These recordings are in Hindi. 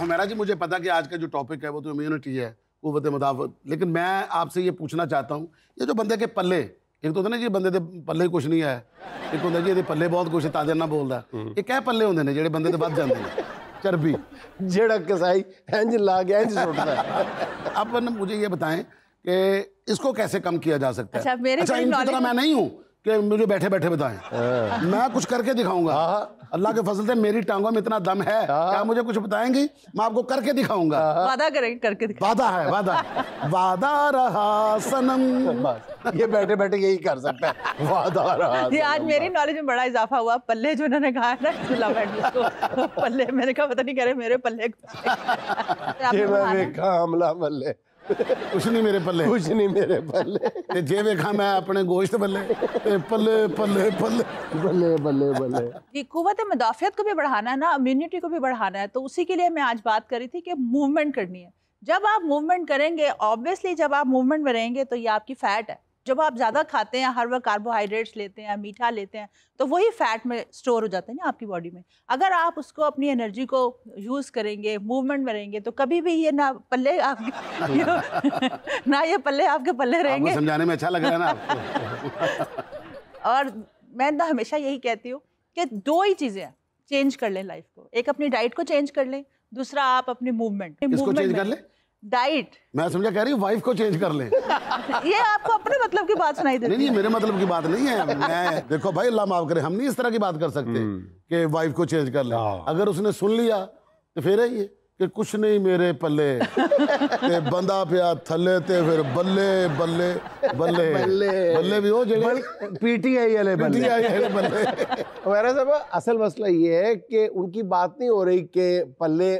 हमेरा जी मुझे पता कि आज का जो टॉपिक है वो तो इम्यूनिटी है कुत मुदाफत लेकिन मैं आपसे ये पूछना चाहता हूँ ये जो बंदे के पल्ले ਇੱਕ ਤਾਂ ਹੁੰਦਾ ਜੀ ਬੰਦੇ ਦੇ ਪੱਲੇ ਕੁਝ ਨਹੀਂ ਹੈ ਇੱਕ ਹੁੰਦਾ ਜੀ ਇਹਦੇ ਪੱਲੇ ਬਹੁਤ ਕੁਝ ਤਾਂ ਦੇ ਨਾਲ ਬੋਲਦਾ ਇਹ ਕਹਿ ਪੱਲੇ ਹੁੰਦੇ ਨੇ ਜਿਹੜੇ ਬੰਦੇ ਤੇ ਵੱਧ ਜਾਂਦੇ ਨੇ ਚਰਬੀ ਜਿਹੜਾ ਕਸਾਈ ਇੰਜ ਲਾ ਗਿਆ ਇੰਜ ਸੁੱਟਦਾ अपन मुझे ये बताएं कि इसको कैसे कम किया जा सकता है अच्छा, मेरे अच्छा इनकी मैं नहीं हूँ कि मुझे बैठे बैठे बताएं हाँ। मैं कुछ करके दिखाऊंगा हाँ। अल्लाह के फसल से मेरी टांगों में इतना दम है हाँ। क्या मुझे कुछ बताएंगी मैं आपको करके दिखाऊंगा वादा करेंगे करके वादा है वादा वादा रहा सनम ये बैठे बैठे यही कर सकता है वादा रहा ये आज मेरी नॉलेज में बड़ा इजाफा हुआ पल्ले जो उन्होंने कहा है ना बैठ पल्ले मैंने कहा पता नहीं करे मेरे पल्ले को कुछ नहीं मेरे ਪੱਲੇ कुछ नहीं मेरे ਪੱਲੇ जे वेखा मैं अपने गोश्त ਗੋਸ਼ਤ ਬੱਲੇ ਤੇ ਪੱਲੇ ਪੱਲੇ ਪੱਲੇ ਬੱਲੇ ਬੱਲੇ ਬੱਲੇ जी कुत मदाफियत को भी बढ़ाना है ना इम्यूनिटी को भी बढ़ाना है तो उसी के लिए मैं आज बात कर रही थी कि मूवमेंट करनी है जब आप मूवमेंट करेंगे ऑब्वियसली जब आप मूवमेंट में रहेंगे तो ये आपकी फैट है जब आप ज़्यादा खाते हैं हर वक्त कार्बोहाइड्रेट्स लेते हैं मीठा लेते हैं तो वही फैट में स्टोर हो जाता है ना आपकी बॉडी में अगर आप उसको अपनी एनर्जी को यूज़ करेंगे मूवमेंट में रहेंगे तो कभी भी ये ना पल्ले आपके ना ये पल्ले आपके पल्ले रहेंगे समझाने में अच्छा लग रहा है ना और मैं ना तो हमेशा यही कहती हूँ कि दो ही चीज़ें चेंज कर लें लाइफ को एक अपनी डाइट को चेंज कर लें दूसरा आप अपने मूवमेंट मूवमेंट कर लें डाइट मैं समझा कह रही हूँ वाइफ को चेंज कर ले ये आपको अपने मतलब की बात सुनाई देती नहीं नहीं मेरे मतलब की बात नहीं है मैं देखो भाई अल्लाह माफ करे हम नहीं इस तरह की बात कर सकते हम्म। कि वाइफ को चेंज कर ले हाँ। अगर उसने सुन लिया तो फिर है ये कि कुछ नहीं मेरे ਪੱਲੇ बंदा पिया थले ते फिर बल्ले बल्ले बल्ले बल्ले, बल्ले भी हो ਜਿਹੜੇ पीटीआई वाले पीटीआई वाले बल्ले वगैरह साहब असल मसला ये है कि उनकी बात नहीं हो रही कि पल्ले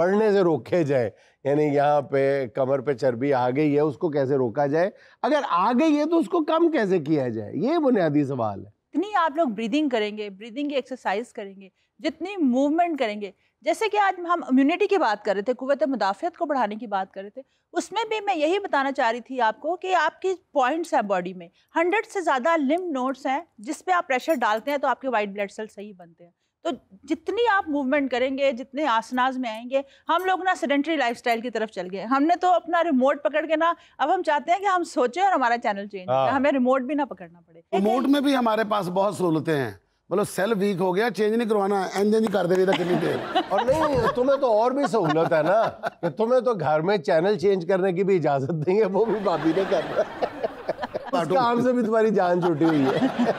बढ़ने से रोके जाए यानी यहाँ पे कमर पे चर्बी आ गई है उसको कैसे रोका जाए अगर आ गई है तो उसको कम कैसे किया जाए ये बुनियादी सवाल है जितनी आप लोग ब्रीदिंग करेंगे ब्रीदिंग की एक्सरसाइज करेंगे जितनी मूवमेंट करेंगे जैसे कि आज हम इम्यूनिटी की बात कर रहे थे कुत मुदाफ़त को बढ़ाने की बात कर रहे थे उसमें भी मैं यही बताना चाह रही थी आपको कि आपकी पॉइंट्स हैं बॉडी में हंड्रेड से ज़्यादा लिम नोट्स हैं जिस आप प्रेशर डालते हैं तो आपके वाइट ब्लड सेल सही बनते हैं तो जितनी आप मूवमेंट करेंगे जितने आसनाज में आएंगे हम लोग ना सेडेंट्री लाइफ की तरफ चल गए हमने तो अपना रिमोट पकड़ के ना अब हम चाहते हैं कि हम सोचें और हमारा चैनल चेंज हाँ। हमें रिमोट भी ना पकड़ना पड़े रिमोट में भी हमारे पास बहुत सहूलतें हैं बोलो सेल वीक हो गया चेंज नहीं करवाना एंड ही कर दे रही कितनी देर और नहीं तुम्हें तो और भी सहूलत है ना कि तुम्हें तो घर में चैनल चेंज करने की भी इजाजत नहीं है वो भी भाभी ने कर करना काम से भी तुम्हारी जान छुटी हुई है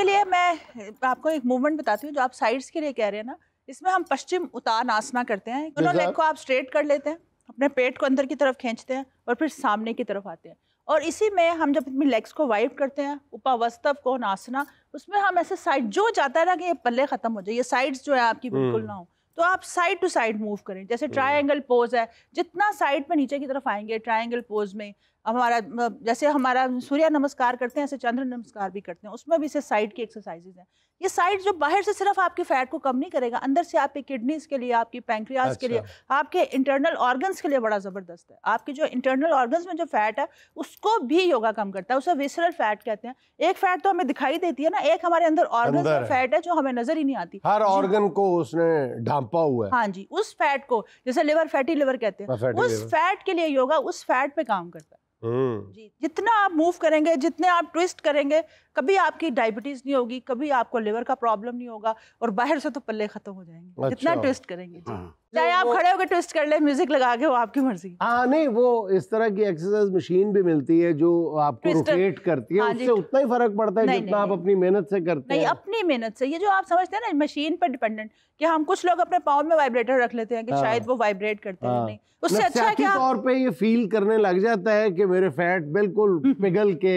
इसके लिए मैं आपको एक मूवमेंट बताती हूँ जो आप साइड्स के लिए कह रहे हैं ना इसमें हम पश्चिम उतार आसना करते हैं दोनों लेग को आप स्ट्रेट कर लेते हैं अपने पेट को अंदर की तरफ खींचते हैं और फिर सामने की तरफ आते हैं और इसी में हम जब अपनी लेग्स को वाइप करते हैं उपावस्तव को नासना उसमें हम ऐसे साइड जो जाता है ना कि ये पल्ले ख़त्म हो जाए ये साइड्स जो है आपकी hmm. बिल्कुल ना हो तो आप साइड टू साइड मूव करें जैसे ट्रायंगल hmm. पोज है जितना साइड पे नीचे की तरफ आएंगे ट्रायंगल पोज में हमारा जैसे हमारा सूर्य नमस्कार करते हैं ऐसे चंद्र नमस्कार भी करते हैं उसमें भी इसे साइड की एक्सरसाइजेज हैं ये साइड जो बाहर से सिर्फ आपके फैट को कम नहीं करेगा अंदर से आपके किडनीज के लिए आपकी पैंक्रियाज अच्छा। के लिए अच्छा। आपके इंटरनल ऑर्गन्स के लिए बड़ा ज़बरदस्त है आपके जो इंटरनल ऑर्गन्स में जो फैट है उसको भी योगा कम करता है उसे विसरल फैट कहते हैं एक फैट तो हमें दिखाई देती है ना एक हमारे अंदर ऑर्गन फैट है जो हमें नजर ही नहीं आती हर ऑर्गन को उसने ढांपा हुआ है हाँ जी उस फैट को जैसे लिवर फैटी लिवर कहते हैं हाँ, उस फैट के लिए योगा उस फैट पे काम करता है हम्म। जितना आप मूव करेंगे जितने आप ट्विस्ट करेंगे कभी आपकी डायबिटीज नहीं होगी कभी आपको लिवर का प्रॉब्लम नहीं होगा और बाहर से तो पल्ले खत्म हो जाएंगे अच्छा। जितना ट्विस्ट करेंगे जी हाँ। चाहे तो आप खड़े होकर ट्विस्ट कर ले म्यूजिक लगा के वो आपकी मर्जी हाँ नहीं वो इस तरह की एक्सरसाइज मशीन भी मिलती है जो आपको रोटेट करती है हाँ उससे उतना ही फर्क पड़ता है जितना आप अपनी मेहनत से करते हैं नहीं अपनी मेहनत से ये जो आप समझते हैं ना मशीन पर डिपेंडेंट कि हम कुछ लोग अपने पाँव में वाइब्रेटर रख लेते हैं कि हाँ। शायद वो वाइब्रेट करते हैं हाँ। नहीं उससे अच्छा क्या तौर पे ये फील करने लग जाता है कि मेरे फैट बिल्कुल पिघल के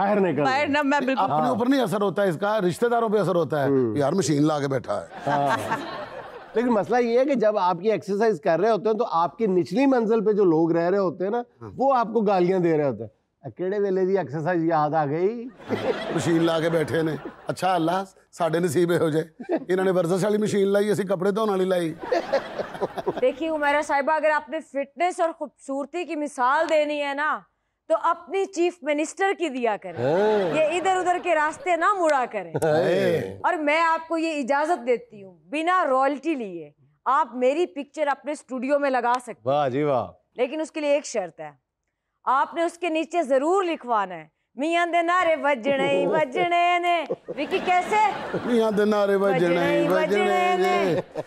बाहर निकल बाहर ना मैं बिल्कुल अपने ऊपर नहीं असर होता है इसका रिश्तेदारों पे असर होता है हम्म। यार मशीन ला के बैठा है लेकिन मसला ये है कि जब आपकी एक्सरसाइज कर रहे होते हैं तो आपकी निचली मंजिल पे जो लोग रह रहे होते हैं ना हाँ। वो आपको गालियां दे रहे होते हैं अकेले वेले दी एक्सरसाइज याद आ गई मशीन ला के बैठे ने अच्छा अल्लाह साढ़े ਨਸੀਬ हो जाए इन्होंने वर्जिश वाली मशीन लाई ਲਾਈ कपड़े धोने वाली लाई देखिए उमरा साहिबा अगर आपने फिटनेस और खूबसूरती की मिसाल देनी है ना तो अपनी चीफ मिनिस्टर की दिया करें हाँ। ये इधर उधर के रास्ते ना मुड़ा करें हाँ। और मैं आपको ये इजाजत देती हूँ बिना रॉयल्टी लिए आप मेरी पिक्चर अपने स्टूडियो में लगा सकते वाह जी लेकिन उसके लिए एक शर्त है आपने उसके नीचे जरूर लिखवाना है ਮੀਆਂ ਦੇ ਨਾਰੇ ਵੱਜਣੇ ਹੀ ਵੱਜਣੇ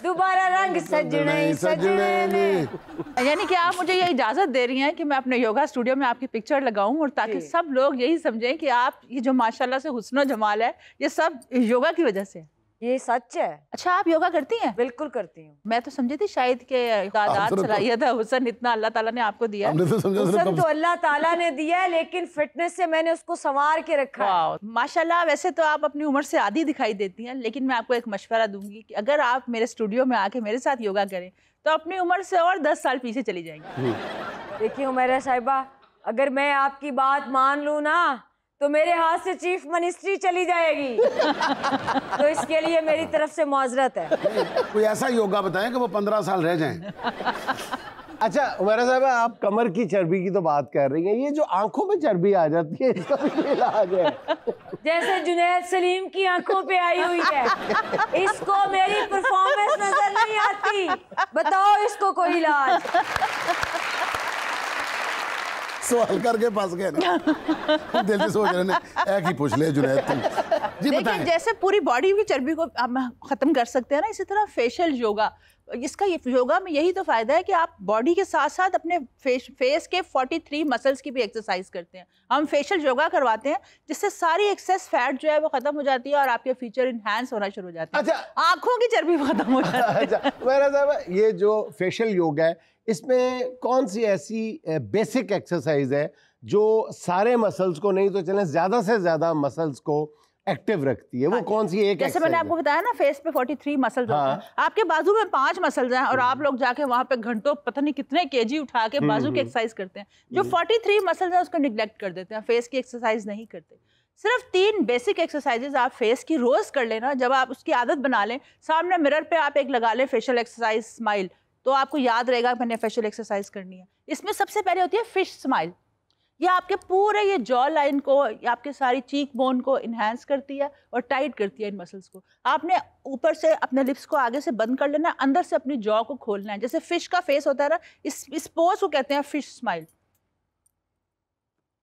दोबारा रंग सजने ही सजने ने अच्छा, यानी कि आप मुझे ये इजाज़त दे रही हैं कि मैं अपने योगा स्टूडियो में आपकी पिक्चर लगाऊं और ताकि सब लोग यही समझें कि आप ये जो माशाल्लाह से हुसन जमाल है ये सब योगा की वजह से है ये सच है अच्छा आप योगा करती हैं बिल्कुल करती हूँ मैं तो समझी थी शायद के सलाहियत है हुसन इतना अल्लाह ताला ने आपको दिया हुसन तो, तो अल्लाह ताला ने दिया है लेकिन फिटनेस से मैंने उसको संवार के रखा माशाल्लाह वैसे तो आप अपनी उम्र से आधी दिखाई देती हैं लेकिन मैं आपको एक मशवरा दूंगी कि अगर आप मेरे स्टूडियो में आके मेरे साथ योगा करें तो अपनी उम्र से और दस साल पीछे चली जाएंगी देखिये उमेरा साहिबा अगर मैं आपकी बात मान लू ना तो मेरे हाथ से चीफ मिनिस्ट्री चली जाएगी तो इसके लिए मेरी तरफ से माजरत है कोई ऐसा योगा बताए कि वो पंद्रह साल रह जाए अच्छा उमेरा साहब आप कमर की चर्बी की तो बात कर रही हैं ये जो आंखों में चर्बी आ जाती है इसका भी इलाज है जैसे जुनेद सलीम की आंखों पे आई हुई है इसको मेरी परफॉर्मेंस नजर नहीं आती बताओ इसको कोई इलाज सवाल करके फंस गए दिल से सोच रहे एक ही पूछ ले जुनेद तुम जी बताएं जैसे पूरी बॉडी की चर्बी को हम खत्म कर सकते हैं ना इसी तरह फेशियल योगा इसका ये योगा में यही तो फ़ायदा है कि आप बॉडी के साथ साथ अपने फेस फेस के 43 मसल्स की भी एक्सरसाइज करते हैं हम फेशियल योगा करवाते हैं जिससे सारी एक्सेस फैट जो है वो खत्म हो जाती है और आपके फीचर इन्हांस होना शुरू हो जाता है अच्छा आँखों की चर्बी खत्म हो जाती है अच्छा ये जो फेशियल योगा है इसमें कौन सी ऐसी बेसिक एक्सरसाइज है जो सारे मसल्स को नहीं तो चले ज़्यादा से ज़्यादा मसल्स को एक्टिव रखती है वो हाँ कौन सी एक जैसे मैंने आपको बताया ना फेस पे 43 मसल्स हाँ। होते हैं हाँ। आपके बाजू में पांच मसल्स हैं और आप हम्म। लोग जाके वहां पे घंटों पता नहीं कितने केजी उठा के हम्म, बाजू की एक्सरसाइज हम्म। करते हैं जो 43 मसल्स हैं उसको निग्लेक्ट कर देते हैं फेस की एक्सरसाइज नहीं करते सिर्फ तीन बेसिक एक्सरसाइजेज आप फेस की रोज़ कर लेना जब आप उसकी आदत बना लें सामने मिरर पे आप एक लगा लें फेशियल एक्सरसाइज स्माइल तो आपको याद रहेगा मैंने फेशियल एक्सरसाइज करनी है इसमें सबसे पहले होती है फिश स्माइल ये आपके पूरे ये जॉ लाइन को आपके सारी चीक बोन को इन्हेंस करती है और टाइट करती है इन मसल्स को आपने ऊपर से अपने लिप्स को आगे से बंद कर लेना है अंदर से अपनी जॉ को खोलना है जैसे फिश का फेस होता है ना इस इस पोज को कहते हैं फिश स्माइल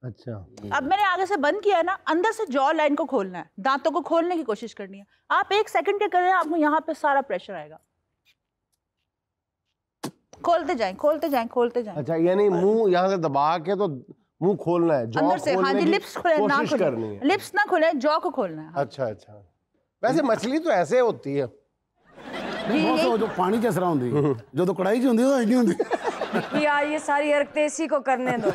अच्छा अब मैंने आगे से बंद किया है ना अंदर से जॉ लाइन को खोलना है दांतों को खोलने की कोशिश करनी है आप एक सेकंड के कर रहे हैं आपको यहाँ पे सारा प्रेशर आएगा खोलते जाएं खोलते जाएं खोलते जाएं अच्छा यानी मुंह यहाँ से दबा के तो मुंह खोलना है जॉ से हाँ जी लिप्स खोले ना खोले लिप्स ना खोले जॉ को खोलना है अच्छा अच्छा वैसे मछली तो ऐसे होती है बहुत जो पानी जिस तरह होंगी जो तो कढ़ाई च होंगी तो नहीं होंगी यार ये सारी हरकतें इसी को करने दो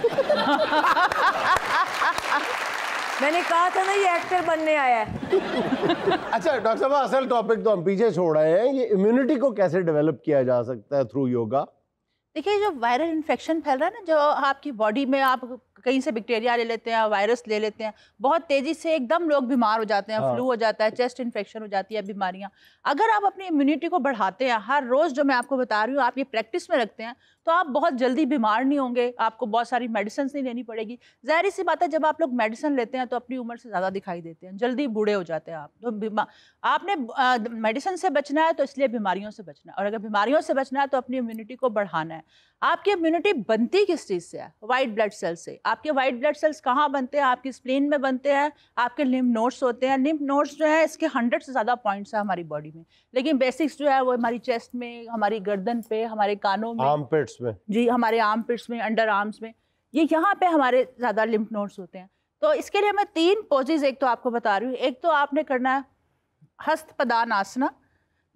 मैंने कहा था ना ये एक्टर बनने आया है अच्छा डॉक्टर साहब असल टॉपिक तो हम पीछे छोड़ रहे हैं ये इम्यूनिटी को कैसे डेवलप किया जा सकता है थ्रू योगा देखिए जो वायरल इन्फेक्शन फैल रहा है ना जो आपकी बॉडी में आप कहीं से बैक्टीरिया ले लेते हैं वायरस ले लेते हैं बहुत तेज़ी से एकदम लोग बीमार हो जाते हैं हाँ। फ्लू हो जाता है चेस्ट इन्फेक्शन हो जाती है बीमारियाँ अगर आप अपनी इम्यूनिटी को बढ़ाते हैं हर रोज़ जो मैं आपको बता रही हूँ आप ये प्रैक्टिस में रखते हैं तो आप बहुत जल्दी बीमार नहीं होंगे आपको बहुत सारी मेडिसिन नहीं लेनी पड़ेगी ज़ाहिर सी बात है जब आप लोग मेडिसिन लेते हैं तो अपनी उम्र से ज़्यादा दिखाई देते हैं जल्दी बूढ़े हो जाते हैं आप तो आपने मेडिसिन से बचना है तो इसलिए बीमारियों से बचना है और अगर बीमारियों से बचना है तो अपनी इम्यूनिटी को बढ़ाना है आपकी इम्यूनिटी बनती किस चीज़ से है वाइट ब्लड सेल्स से आपके वाइट ब्लड सेल्स कहाँ बनते हैं आपकी स्प्लेन में बनते हैं आपके लिम्फ नोट्स होते हैं लिम्फ नोट्स जो है इसके हंड्रेड से ज़्यादा पॉइंट्स हैं हमारी बॉडी में लेकिन बेसिक्स जो है वो हमारी चेस्ट में हमारी गर्दन पे हमारे कानों में आर्म पिट्स में जी हमारे आर्म पिट्स में अंडर आर्म्स में ये यहाँ पर हमारे ज़्यादा लिम्फ नोट्स होते हैं तो इसके लिए मैं तीन पोजेज एक तो आपको बता रही हूँ एक तो आपने करना है हस्त पदान आसना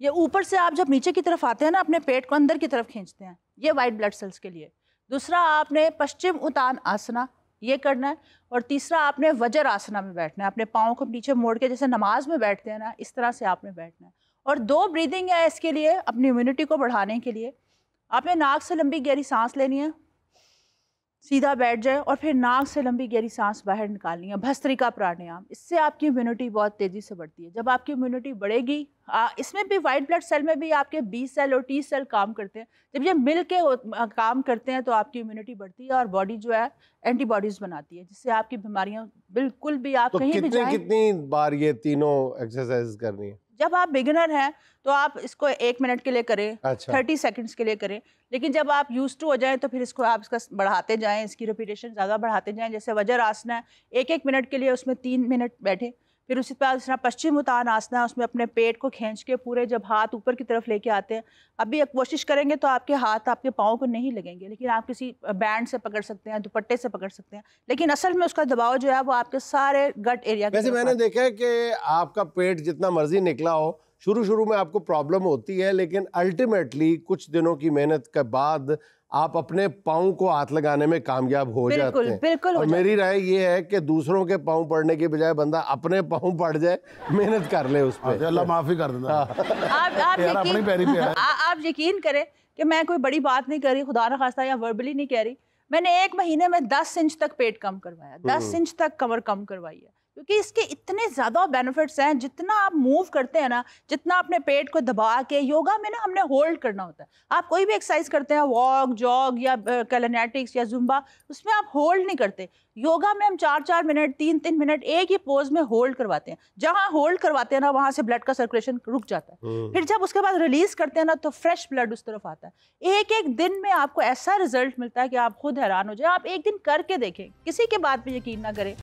ये ऊपर से आप जब नीचे की तरफ आते हैं ना अपने पेट को अंदर की तरफ खींचते हैं ये वाइट ब्लड सेल्स के लिए दूसरा आपने पश्चिम उतान आसना ये करना है और तीसरा आपने वज्र आसना में बैठना है अपने पाँव को नीचे मोड़ के जैसे नमाज में बैठते हैं ना इस तरह से आपने बैठना है और दो ब्रीदिंग है इसके लिए अपनी इम्यूनिटी को बढ़ाने के लिए आपने नाक से लंबी गहरी सांस लेनी है सीधा बैठ जाए और फिर नाक से लंबी गहरी सांस बाहर निकालनी है भस्त्रिका प्राणायाम इससे आपकी इम्यूनिटी बहुत तेज़ी से बढ़ती है जब आपकी इम्यूनिटी बढ़ेगी आ, इसमें भी वाइट ब्लड सेल में भी आपके बी सेल और टी सेल काम करते हैं जब ये मिल के काम करते हैं तो आपकी इम्यूनिटी बढ़ती है और बॉडी जो है एंटीबॉडीज बनाती है जिससे आपकी बीमारियाँ बिल्कुल भी आप तो कहीं कितने, भी कितनी बार ये तीनों एक्सरसाइज करनी है जब आप बिगिनर हैं तो आप इसको एक मिनट के लिए करें थर्टी अच्छा। सेकेंड्स के लिए करें लेकिन जब आप यूज टू हो जाए तो फिर इसको आप इसका बढ़ाते जाएं इसकी रिपीटेशन ज़्यादा बढ़ाते जाएं जैसे वजर आसना है एक एक मिनट के लिए उसमें तीन मिनट बैठे फिर उसके बाद जिस पश्चिम उतान आसना है उसमें अपने पेट को खींच के पूरे जब हाथ ऊपर की तरफ लेके आते हैं अभी कोशिश करेंगे तो आपके हाथ आपके पाँव को नहीं लगेंगे लेकिन आप किसी बैंड से पकड़ सकते हैं दुपट्टे से पकड़ सकते हैं लेकिन असल में उसका दबाव जो है वो आपके सारे गट एरिया वैसे मैंने देखा है कि आपका पेट जितना मर्जी निकला हो शुरू शुरू में आपको प्रॉब्लम होती है लेकिन अल्टीमेटली कुछ दिनों की मेहनत के बाद आप अपने पाँव को हाथ लगाने में कामयाब हो बिल्कुल, जाते हैं बिल्कुल और मेरी राय ये है कि दूसरों के पाँव पड़ने के बजाय बंदा अपने पाँव पड़ जाए मेहनत कर ले उस पर अल्लाह माफ़ी कर देना हाँ। आप आप यकीन आप यकीन करें कि मैं कोई बड़ी बात नहीं कर रही खुदा ना खास्ता या वर्बली नहीं कह रही मैंने एक महीने में दस इंच तक पेट कम करवाया दस हम्म। इंच तक कमर कम करवाई है क्योंकि इसके इतने ज़्यादा बेनिफिट्स हैं जितना आप मूव करते हैं ना जितना अपने पेट को दबा के योगा में ना हमने होल्ड करना होता है आप कोई भी एक्सरसाइज करते हैं वॉक जॉग या कैलनेटिक्स या जुम्बा उसमें आप होल्ड नहीं करते योगा में हम चार चार मिनट तीन तीन मिनट एक ही पोज में होल्ड करवाते हैं जहाँ होल्ड करवाते हैं ना वहाँ से ब्लड का सर्कुलेशन रुक जाता है हम्म। फिर जब उसके बाद रिलीज करते हैं ना तो फ्रेश ब्लड उस तरफ आता है एक एक दिन में आपको ऐसा रिजल्ट मिलता है कि आप खुद हैरान हो जाए आप एक दिन करके देखें किसी के बात पर यकीन ना करें